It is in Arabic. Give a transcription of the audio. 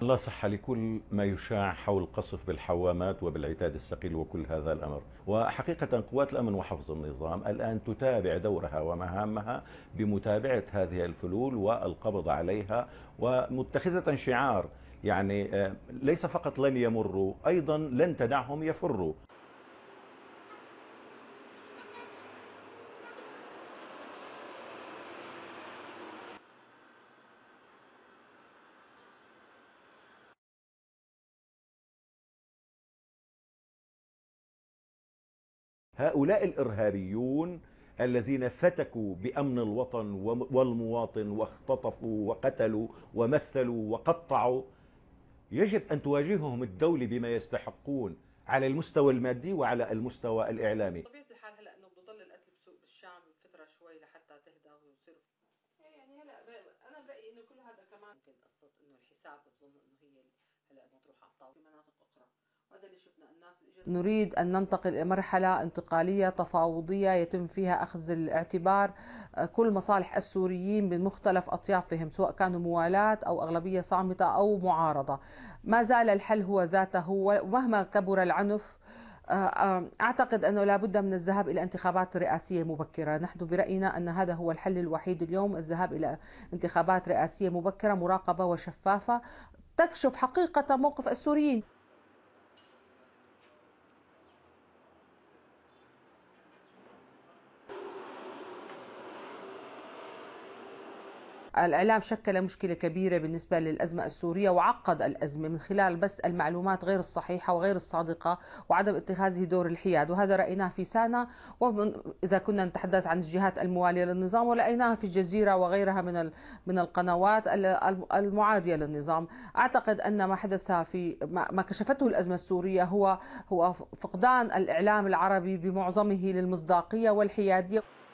لا صحة لكل ما يشاع حول القصف بالحوامات وبالعتاد الثقيل وكل هذا الأمر وحقيقة قوات الأمن وحفظ النظام الآن تتابع دورها ومهامها بمتابعة هذه الفلول والقبض عليها ومتخذة شعار يعني آه، ليس فقط لن يمروا أيضا لن تدعهم يفروا هؤلاء الإرهابيون الذين فتكوا بأمن الوطن والمواطن واختطفوا وقتلوا ومثلوا وقطعوا يجب أن تواجههم الدولة بما يستحقون على المستوى المادي وعلى المستوى الإعلامي طبيعة الحال هلا انه بضل القتل بسوق بالشعب فتره شوي لحتى تهدى ويصير إيه، يعني هلا انا برايي انه كل هذا كمان ممكن قصه انه الحساب بظن انه هي نريد أن ننتقل إلى مرحلة انتقالية تفاوضية يتم فيها أخذ الاعتبار كل مصالح السوريين من مختلف أطيافهم سواء كانوا موالاة أو أغلبية صامتة أو معارضة ما زال الحل هو ذاته ومهما كبر العنف آه، أعتقد أنه لا بد من الذهاب إلى انتخابات رئاسية مبكرة نحن برأينا أن هذا هو الحل الوحيد اليوم الذهاب إلى انتخابات رئاسية مبكرة مراقبة وشفافة تكشف حقيقة موقف السوريين الإعلام شكل مشكلة كبيرة بالنسبة للأزمة السورية وعقد الأزمة من خلال بس المعلومات غير الصحيحة وغير الصادقة وعدم اتخاذه دور الحياد وهذا رأيناه في سانا إذا كنا نتحدث عن الجهات الموالية للنظام ورايناها في الجزيرة وغيرها من من القنوات المعادية للنظام أعتقد أن ما حدث في ما كشفته الأزمة السورية هو هو فقدان الإعلام العربي بمعظمه للمصداقية والحيادية